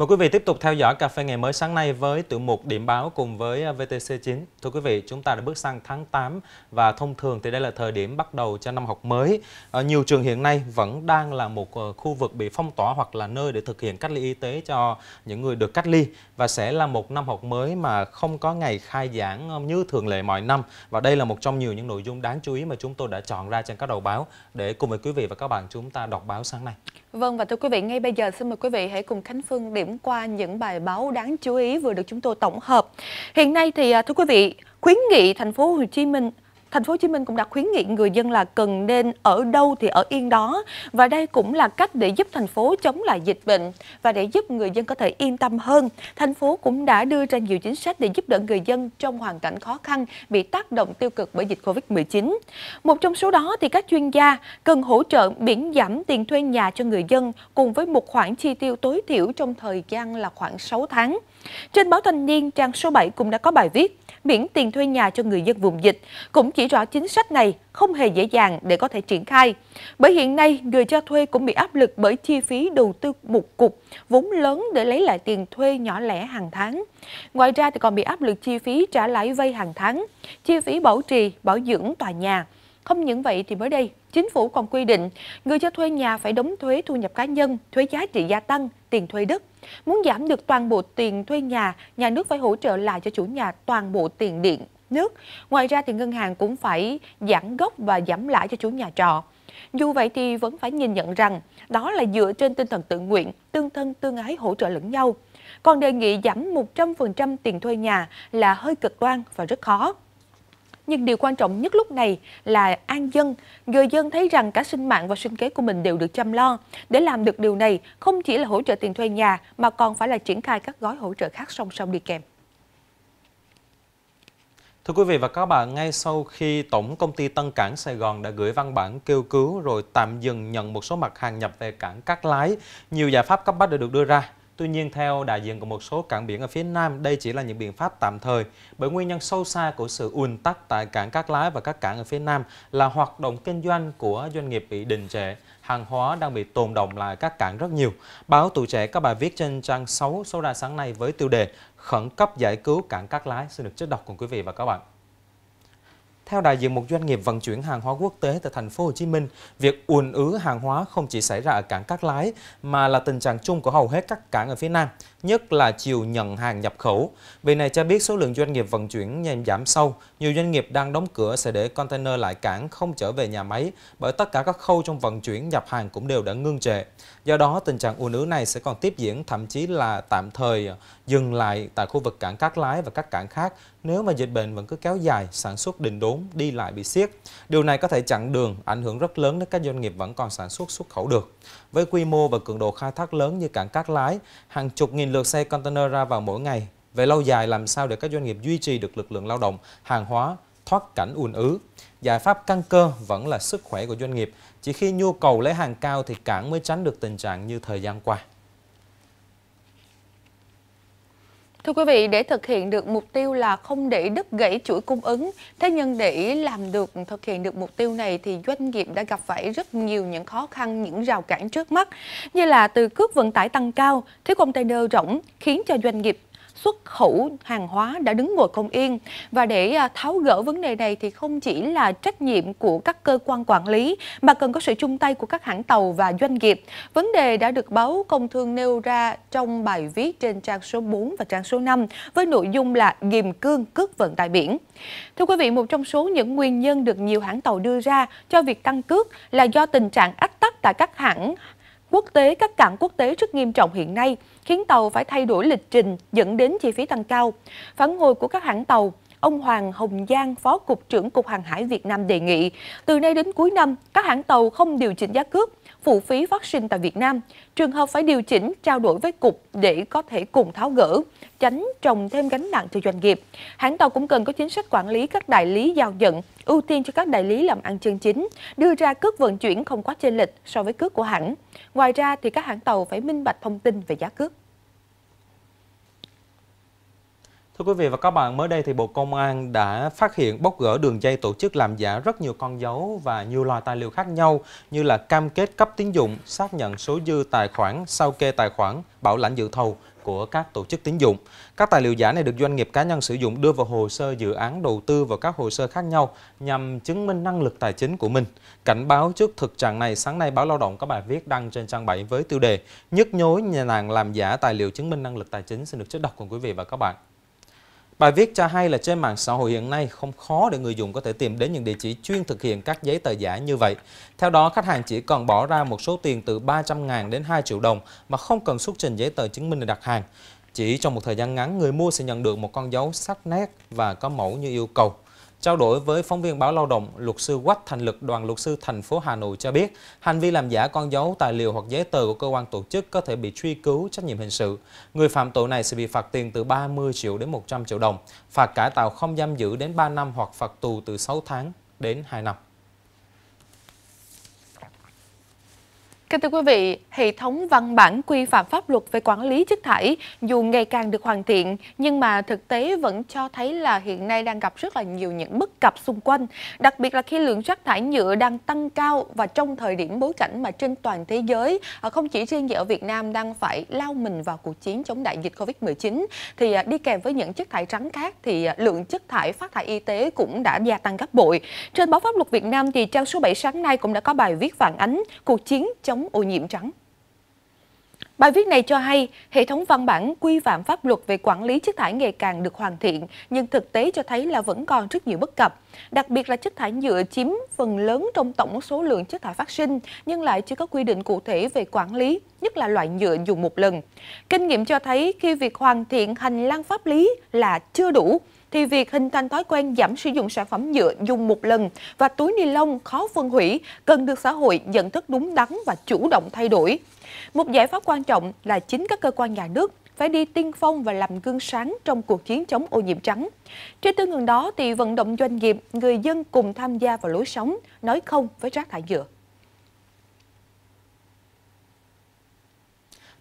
Mời quý vị tiếp tục theo dõi Cà phê ngày mới sáng nay với tiểu mục điểm báo cùng với à, VTC9. Thưa quý vị, chúng ta đã bước sang tháng 8 và thông thường thì đây là thời điểm bắt đầu cho năm học mới. À, nhiều trường hiện nay vẫn đang là một ờ, khu vực bị phong tỏa hoặc là nơi để thực hiện cách ly y tế cho những người được cách ly và sẽ là một năm học mới mà không có ngày khai giảng ờ, như thường lệ mọi năm. Và đây là một trong nhiều những nội dung đáng chú ý mà chúng tôi đã chọn ra trên các đầu báo để cùng với quý vị và các bạn chúng ta đọc báo sáng nay. Vâng và thưa quý vị, ngay bây giờ xin mời quý vị hãy cùng Khánh Phương điểm qua những bài báo đáng chú ý vừa được chúng tôi tổng hợp. Hiện nay thì à, thưa quý vị, khuyến nghị thành phố Hồ Chí Minh Thành phố Hồ Chí Minh cũng đã khuyến nghị người dân là cần nên ở đâu thì ở yên đó và đây cũng là cách để giúp thành phố chống lại dịch bệnh và để giúp người dân có thể yên tâm hơn. Thành phố cũng đã đưa ra nhiều chính sách để giúp đỡ người dân trong hoàn cảnh khó khăn bị tác động tiêu cực bởi dịch Covid-19. Một trong số đó thì các chuyên gia cần hỗ trợ miễn giảm tiền thuê nhà cho người dân cùng với một khoản chi tiêu tối thiểu trong thời gian là khoảng 6 tháng. Trên báo Thanh niên trang số 7 cũng đã có bài viết miễn tiền thuê nhà cho người dân vùng dịch cũng chỉ rõ chính sách này không hề dễ dàng để có thể triển khai. Bởi hiện nay, người cho thuê cũng bị áp lực bởi chi phí đầu tư một cục vốn lớn để lấy lại tiền thuê nhỏ lẻ hàng tháng. Ngoài ra thì còn bị áp lực chi phí trả lãi vay hàng tháng, chi phí bảo trì, bảo dưỡng tòa nhà, không những vậy thì mới đây, chính phủ còn quy định người cho thuê nhà phải đóng thuế thu nhập cá nhân, thuế giá trị gia tăng, tiền thuê đất. Muốn giảm được toàn bộ tiền thuê nhà, nhà nước phải hỗ trợ lại cho chủ nhà toàn bộ tiền điện, nước. Ngoài ra thì ngân hàng cũng phải giảm gốc và giảm lãi cho chủ nhà trọ. Dù vậy thì vẫn phải nhìn nhận rằng đó là dựa trên tinh thần tự nguyện, tương thân tương ái hỗ trợ lẫn nhau. Còn đề nghị giảm 100% tiền thuê nhà là hơi cực đoan và rất khó. Nhưng điều quan trọng nhất lúc này là an dân. Người dân thấy rằng cả sinh mạng và sinh kế của mình đều được chăm lo. Để làm được điều này, không chỉ là hỗ trợ tiền thuê nhà mà còn phải là triển khai các gói hỗ trợ khác song song đi kèm. Thưa quý vị và các bạn, ngay sau khi Tổng Công ty Tân Cảng Sài Gòn đã gửi văn bản kêu cứu rồi tạm dừng nhận một số mặt hàng nhập về cảng cát lái, nhiều giải pháp cấp bách đã được đưa ra Tuy nhiên, theo đại diện của một số cảng biển ở phía Nam, đây chỉ là những biện pháp tạm thời bởi nguyên nhân sâu xa của sự ùn tắc tại cảng Cát Lái và các cảng ở phía Nam là hoạt động kinh doanh của doanh nghiệp bị đình trệ, hàng hóa đang bị tồn động lại các cảng rất nhiều. Báo Tuổi Trẻ có bài viết trên trang 6 số ra sáng nay với tiêu đề Khẩn cấp giải cứu cảng Cát Lái xin được trích đọc cùng quý vị và các bạn. Theo đại diện một doanh nghiệp vận chuyển hàng hóa quốc tế tại thành phố Hồ Chí Minh, việc ùn ứ hàng hóa không chỉ xảy ra ở cảng Cát Lái mà là tình trạng chung của hầu hết các cảng ở phía Nam, nhất là chiều nhận hàng nhập khẩu. Vì này cho biết số lượng doanh nghiệp vận chuyển nhanh giảm sâu, nhiều doanh nghiệp đang đóng cửa sẽ để container lại cảng không trở về nhà máy bởi tất cả các khâu trong vận chuyển nhập hàng cũng đều đã ngưng trệ. Do đó, tình trạng ùn ứ này sẽ còn tiếp diễn, thậm chí là tạm thời dừng lại tại khu vực cảng Cát Lái và các cảng khác nếu mà dịch bệnh vẫn cứ kéo dài, sản xuất đình đốn, đi lại bị siết. Điều này có thể chặn đường, ảnh hưởng rất lớn đến các doanh nghiệp vẫn còn sản xuất xuất khẩu được. Với quy mô và cường độ khai thác lớn như cảng Cát Lái, hàng chục nghìn lượt xe container ra vào mỗi ngày. Về lâu dài làm sao để các doanh nghiệp duy trì được lực lượng lao động, hàng hóa thoát cảnh ùn ứ? Giải pháp căn cơ vẫn là sức khỏe của doanh nghiệp. Chỉ khi nhu cầu lấy hàng cao thì cảng mới tránh được tình trạng như thời gian qua. Thưa quý vị, để thực hiện được mục tiêu là không để đứt gãy chuỗi cung ứng, thế nhưng để làm được thực hiện được mục tiêu này thì doanh nghiệp đã gặp phải rất nhiều những khó khăn, những rào cản trước mắt như là từ cước vận tải tăng cao, thiếu container rỗng khiến cho doanh nghiệp xuất khẩu hàng hóa đã đứng ngồi không yên. Và để à, tháo gỡ vấn đề này thì không chỉ là trách nhiệm của các cơ quan quản lý mà cần có sự chung tay của các hãng tàu và doanh nghiệp. Vấn đề đã được báo Công Thương nêu ra trong bài viết trên trang số 4 và trang số 5 với nội dung là ghiềm cương cước vận tải biển. Thưa quý vị, một trong số những nguyên nhân được nhiều hãng tàu đưa ra cho việc tăng cước là do tình trạng ách tắc tại các hãng quốc tế các cảng quốc tế rất nghiêm trọng hiện nay, khiến tàu phải thay đổi lịch trình dẫn đến chi phí tăng cao. Phản hồi của các hãng tàu, ông Hoàng Hồng Giang, Phó Cục trưởng Cục Hàng hải Việt Nam đề nghị, từ nay đến cuối năm, các hãng tàu không điều chỉnh giá cước, phụ phí phát sinh tại Việt Nam. Trường hợp phải điều chỉnh, trao đổi với Cục để có thể cùng tháo gỡ, tránh trồng thêm gánh nặng cho doanh nghiệp. Hãng tàu cũng cần có chính sách quản lý các đại lý giao nhận, ưu tiên cho các đại lý làm ăn chân chính, đưa ra cước vận chuyển không quá trên lịch so với cước của hãng. Ngoài ra thì các hãng tàu phải minh bạch thông tin về giá cước. Thưa quý vị và các bạn, mới đây thì Bộ Công an đã phát hiện bóc gỡ đường dây tổ chức làm giả rất nhiều con dấu và nhiều loại tài liệu khác nhau như là cam kết cấp tín dụng, xác nhận số dư tài khoản, sao kê tài khoản, bảo lãnh dự thầu của các tổ chức tín dụng. Các tài liệu giả này được doanh nghiệp cá nhân sử dụng đưa vào hồ sơ dự án đầu tư và các hồ sơ khác nhau nhằm chứng minh năng lực tài chính của mình. Cảnh báo trước thực trạng này, sáng nay báo Lao động có bài viết đăng trên trang 7 với tiêu đề Nhức nhối nhà nàng làm giả tài liệu chứng minh năng lực tài chính xin được trích đọc cùng quý vị và các bạn. Bài viết cho hay là trên mạng xã hội hiện nay không khó để người dùng có thể tìm đến những địa chỉ chuyên thực hiện các giấy tờ giả như vậy. Theo đó, khách hàng chỉ cần bỏ ra một số tiền từ 300.000 đến 2 triệu đồng mà không cần xuất trình giấy tờ chứng minh để đặt hàng. Chỉ trong một thời gian ngắn, người mua sẽ nhận được một con dấu sắc nét và có mẫu như yêu cầu. Trao đổi với phóng viên báo Lao động, luật sư Quách Thành Lực, đoàn luật sư thành phố Hà Nội cho biết, hành vi làm giả con dấu, tài liệu hoặc giấy tờ của cơ quan tổ chức có thể bị truy cứu trách nhiệm hình sự. Người phạm tội này sẽ bị phạt tiền từ 30 triệu đến 100 triệu đồng, phạt cải tạo không giam giữ đến 3 năm hoặc phạt tù từ 6 tháng đến 2 năm. Kính thưa quý vị, hệ thống văn bản quy phạm pháp luật về quản lý chất thải dù ngày càng được hoàn thiện nhưng mà thực tế vẫn cho thấy là hiện nay đang gặp rất là nhiều những bất cập xung quanh, đặc biệt là khi lượng rác thải nhựa đang tăng cao và trong thời điểm bối cảnh mà trên toàn thế giới, à, không chỉ riêng gì ở Việt Nam đang phải lao mình vào cuộc chiến chống đại dịch Covid-19 thì à, đi kèm với những chất thải trắng khác thì à, lượng chất thải phát thải y tế cũng đã gia tăng gấp bội. Trên báo Pháp luật Việt Nam thì trang số 7 sáng nay cũng đã có bài viết phản ánh cuộc chiến chống chống ô nhiễm trắng. Bài viết này cho hay hệ thống văn bản quy phạm pháp luật về quản lý chất thải ngày càng được hoàn thiện, nhưng thực tế cho thấy là vẫn còn rất nhiều bất cập. Đặc biệt là chất thải nhựa chiếm phần lớn trong tổng số lượng chất thải phát sinh, nhưng lại chưa có quy định cụ thể về quản lý, nhất là loại nhựa dùng một lần. Kinh nghiệm cho thấy khi việc hoàn thiện hành lang pháp lý là chưa đủ, thì việc hình thành thói quen giảm sử dụng sản phẩm nhựa dùng một lần và túi ni lông khó phân hủy cần được xã hội nhận thức đúng đắn và chủ động thay đổi. Một giải pháp quan trọng là chính các cơ quan nhà nước phải đi tiên phong và làm gương sáng trong cuộc chiến chống ô nhiễm trắng. Trên tương ứng đó thì vận động doanh nghiệp, người dân cùng tham gia vào lối sống, nói không với rác thải nhựa.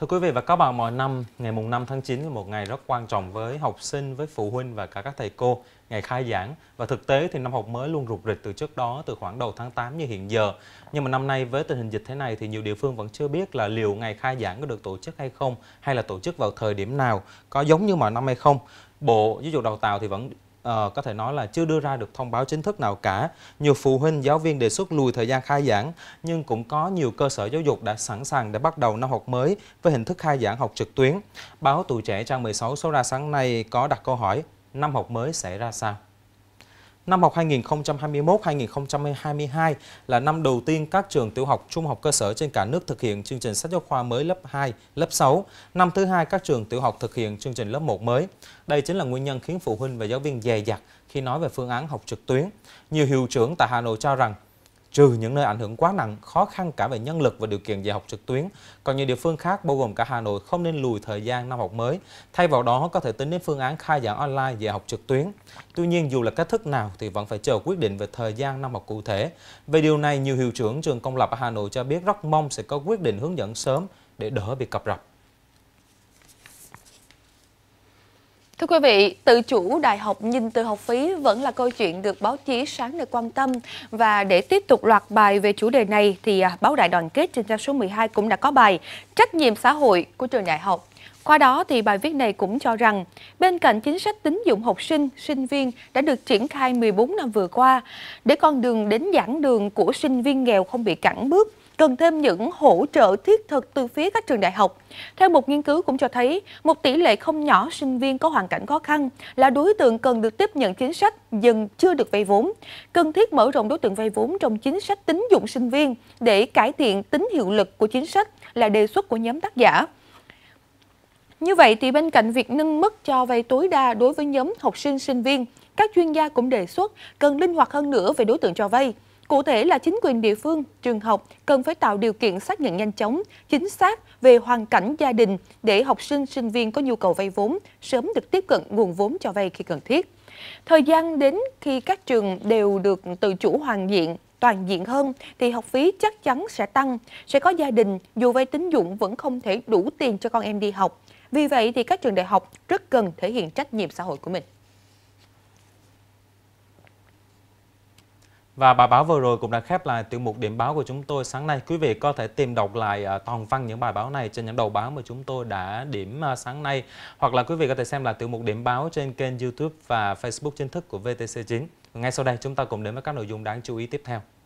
Thưa quý vị và các bạn, mỗi năm ngày mùng 5 tháng 9 là một ngày rất quan trọng với học sinh, với phụ huynh và cả các thầy cô. Ngày khai giảng và thực tế thì năm học mới luôn rụt rịch từ trước đó từ khoảng đầu tháng 8 như hiện giờ. Nhưng mà năm nay với tình hình dịch thế này thì nhiều địa phương vẫn chưa biết là liệu ngày khai giảng có được tổ chức hay không hay là tổ chức vào thời điểm nào, có giống như mọi năm hay không. Bộ Giáo dục Đào tạo thì vẫn uh, có thể nói là chưa đưa ra được thông báo chính thức nào cả. Nhiều phụ huynh, giáo viên đề xuất lùi thời gian khai giảng, nhưng cũng có nhiều cơ sở giáo dục đã sẵn sàng để bắt đầu năm học mới với hình thức khai giảng học trực tuyến. Báo Tuổi Trẻ trang 16 số ra sáng nay có đặt câu hỏi năm học mới sẽ ra sao? Năm học 2021-2022 là năm đầu tiên các trường tiểu học, trung học cơ sở trên cả nước thực hiện chương trình sách giáo khoa mới lớp 2, lớp 6. Năm thứ hai các trường tiểu học thực hiện chương trình lớp 1 mới. Đây chính là nguyên nhân khiến phụ huynh và giáo viên dè dặt khi nói về phương án học trực tuyến. Nhiều hiệu trưởng tại Hà Nội cho rằng trừ những nơi ảnh hưởng quá nặng, khó khăn cả về nhân lực và điều kiện dạy học trực tuyến. Còn nhiều địa phương khác, bao gồm cả Hà Nội, không nên lùi thời gian năm học mới. Thay vào đó, có thể tính đến phương án khai giảng online dạy học trực tuyến. Tuy nhiên, dù là cách thức nào thì vẫn phải chờ quyết định về thời gian năm học cụ thể. Về điều này, nhiều hiệu trưởng trường công lập ở Hà Nội cho biết rất mong sẽ có quyết định hướng dẫn sớm để đỡ bị cập rập. Thưa quý vị, tự chủ đại học nhìn từ học phí vẫn là câu chuyện được báo chí sáng nay quan tâm và để tiếp tục loạt bài về chủ đề này thì à, báo Đại đoàn kết trên trang số 12 cũng đã có bài Trách nhiệm xã hội của trường đại học. Qua đó thì bài viết này cũng cho rằng bên cạnh chính sách tín dụng học sinh, sinh viên đã được triển khai 14 năm vừa qua để con đường đến giảng đường của sinh viên nghèo không bị cản bước cần thêm những hỗ trợ thiết thực từ phía các trường đại học. Theo một nghiên cứu cũng cho thấy, một tỷ lệ không nhỏ sinh viên có hoàn cảnh khó khăn là đối tượng cần được tiếp nhận chính sách dần chưa được vay vốn. Cần thiết mở rộng đối tượng vay vốn trong chính sách tín dụng sinh viên để cải thiện tính hiệu lực của chính sách là đề xuất của nhóm tác giả. Như vậy thì bên cạnh việc nâng mức cho vay tối đa đối với nhóm học sinh sinh viên, các chuyên gia cũng đề xuất cần linh hoạt hơn nữa về đối tượng cho vay. Cụ thể là chính quyền địa phương, trường học cần phải tạo điều kiện xác nhận nhanh chóng, chính xác về hoàn cảnh gia đình để học sinh, sinh viên có nhu cầu vay vốn sớm được tiếp cận nguồn vốn cho vay khi cần thiết. Thời gian đến khi các trường đều được tự chủ hoàn diện, toàn diện hơn thì học phí chắc chắn sẽ tăng. Sẽ có gia đình dù vay tín dụng vẫn không thể đủ tiền cho con em đi học. Vì vậy thì các trường đại học rất cần thể hiện trách nhiệm xã hội của mình. Và bài báo vừa rồi cũng đã khép lại tiểu mục điểm báo của chúng tôi sáng nay. Quý vị có thể tìm đọc lại à, toàn văn những bài báo này trên những đầu báo mà chúng tôi đã điểm à, sáng nay. Hoặc là quý vị có thể xem lại tiểu mục điểm báo trên kênh YouTube và Facebook chính thức của VTC9. Ngay sau đây chúng ta cùng đến với các nội dung đáng chú ý tiếp theo.